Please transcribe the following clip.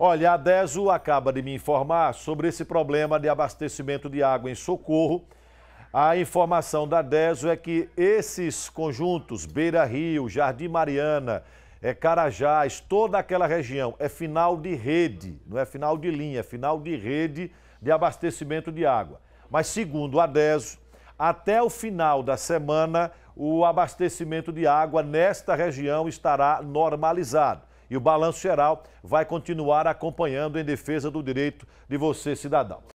Olha, a DESO acaba de me informar sobre esse problema de abastecimento de água em Socorro. A informação da DESO é que esses conjuntos, Beira Rio, Jardim Mariana, é Carajás, toda aquela região, é final de rede, não é final de linha, é final de rede de abastecimento de água. Mas segundo a DESO, até o final da semana, o abastecimento de água nesta região estará normalizado. E o Balanço Geral vai continuar acompanhando em defesa do direito de você, cidadão.